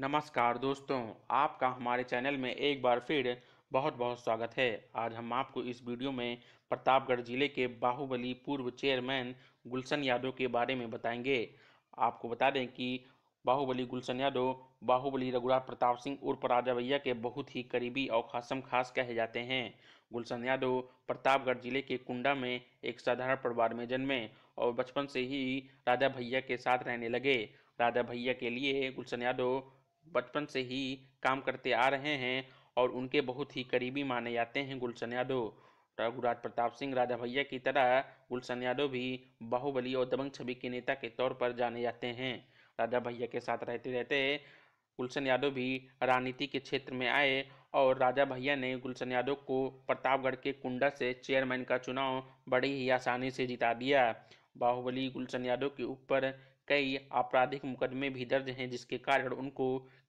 नमस्कार दोस्तों आपका हमारे चैनल में एक बार फिर बहुत बहुत स्वागत है आज हम आपको इस वीडियो में प्रतापगढ़ जिले के बाहुबली पूर्व चेयरमैन गुलशन यादव के बारे में बताएंगे आपको बता दें कि बाहुबली गुलशन यादव बाहुबली रघुराज प्रताप सिंह उर्फ राजा भैया के बहुत ही करीबी और खासम खास कहे जाते हैं गुलशन यादव प्रतापगढ़ जिले के कुंडा में एक साधारण परिवार में जन्मे और बचपन से ही राजा भैया के साथ रहने लगे राजा भैया के लिए गुलशन यादव बचपन से ही काम करते आ रहे हैं और उनके बहुत ही करीबी माने जाते हैं गुलशन यादव रघुराज प्रताप सिंह राजा भैया की तरह गुलशन यादव भी बाहुबली और दबंग छवि के नेता के तौर पर जाने जाते हैं राजा भैया के साथ रहते रहते गुलशन यादव भी राजनीति के क्षेत्र में आए और राजा भैया ने गुलशन यादव को प्रतापगढ़ के कुंडा से चेयरमैन का चुनाव बड़ी ही आसानी से जिता दिया बाहुबली गुलशन यादव के ऊपर कई आपराधिक मुकदमे भी दर्ज हैं जिसके कारण उनको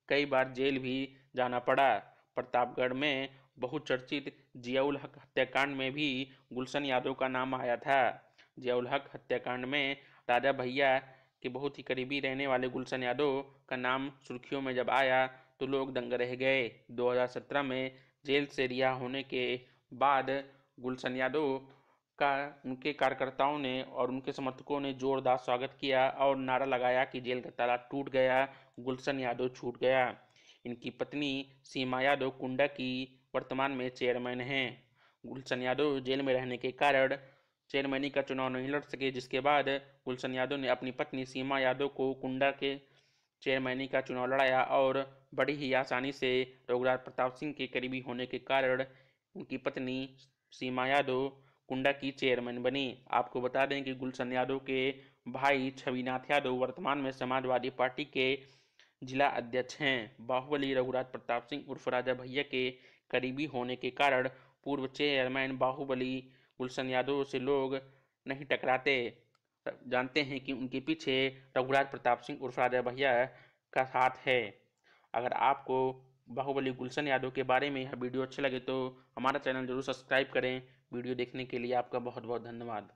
कई बार जेल भी जाना पड़ा प्रतापगढ़ में बहुचर्चित जियाउल हक हत्याकांड में भी गुलशन यादव का नाम आया था जियाउल हक हत्याकांड में राजा भैया के बहुत ही करीबी रहने वाले गुलशन यादव का नाम सुर्खियों में जब आया तो लोग दंग रह गए 2017 में जेल से रिहा होने के बाद गुलशन यादव का उनके कार्यकर्ताओं ने और उनके समर्थकों ने जोरदार स्वागत किया और नारा लगाया कि जेल का ताला टूट गया गुलशन यादव छूट गया इनकी पत्नी सीमा यादव कुंडा की वर्तमान में चेयरमैन हैं गुलशन यादव जेल में रहने के कारण चेयरमैनी का चुनाव नहीं लड़ सके जिसके बाद गुलशन यादव ने अपनी पत्नी सीमा यादव को कुंडा के चेयरमैनी का चुनाव लड़ाया और बड़ी ही आसानी से रघुराज प्रताप सिंह के करीबी होने के कारण उनकी पत्नी सीमा यादव कुंडा की चेयरमैन बनी आपको बता दें कि गुलशन यादव के भाई छविनाथ यादव वर्तमान में समाजवादी पार्टी के जिला अध्यक्ष हैं बाहुबली रघुराज प्रताप सिंह उर्फ राजा भैया के करीबी होने के कारण पूर्व चेयरमैन बाहुबली गुलशन यादव से लोग नहीं टकराते जानते हैं कि उनके पीछे रघुराज प्रताप सिंह उर्फ राजा भैया का साथ है अगर आपको बाहुबली गुलशन यादव के बारे में यह वीडियो अच्छे लगे तो हमारा चैनल जरूर सब्सक्राइब करें वीडियो देखने के लिए आपका बहुत बहुत धन्यवाद